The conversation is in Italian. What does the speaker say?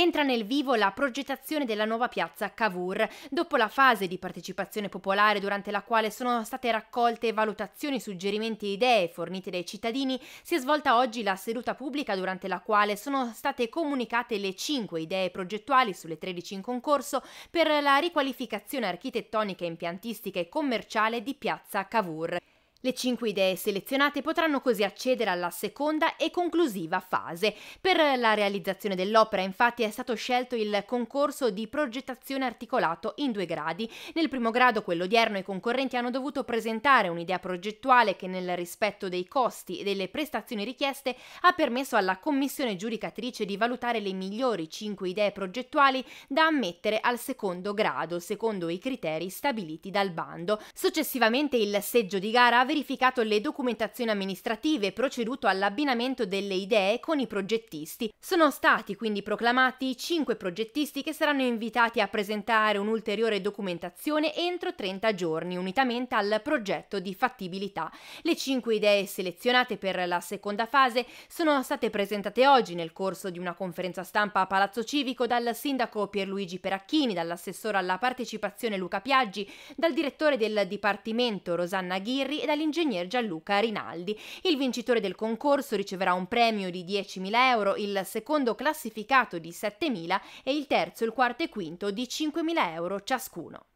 entra nel vivo la progettazione della nuova piazza Cavour. Dopo la fase di partecipazione popolare durante la quale sono state raccolte valutazioni, suggerimenti e idee fornite dai cittadini, si è svolta oggi la seduta pubblica durante la quale sono state comunicate le 5 idee progettuali sulle 13 in concorso per la riqualificazione architettonica, impiantistica e commerciale di piazza Cavour. Le cinque idee selezionate potranno così accedere alla seconda e conclusiva fase. Per la realizzazione dell'opera infatti è stato scelto il concorso di progettazione articolato in due gradi. Nel primo grado, quello odierno, i concorrenti hanno dovuto presentare un'idea progettuale che nel rispetto dei costi e delle prestazioni richieste ha permesso alla commissione giudicatrice di valutare le migliori cinque idee progettuali da ammettere al secondo grado, secondo i criteri stabiliti dal bando. Successivamente il seggio di gara verificato le documentazioni amministrative e proceduto all'abbinamento delle idee con i progettisti. Sono stati quindi proclamati cinque progettisti che saranno invitati a presentare un'ulteriore documentazione entro 30 giorni, unitamente al progetto di fattibilità. Le cinque idee selezionate per la seconda fase sono state presentate oggi nel corso di una conferenza stampa a Palazzo Civico dal sindaco Pierluigi Peracchini, dall'assessore alla partecipazione Luca Piaggi, dal direttore del Dipartimento Rosanna Ghirri e dal dall'ingegner Gianluca Rinaldi. Il vincitore del concorso riceverà un premio di 10.000 euro, il secondo classificato di 7.000 e il terzo, il quarto e quinto di 5.000 euro ciascuno.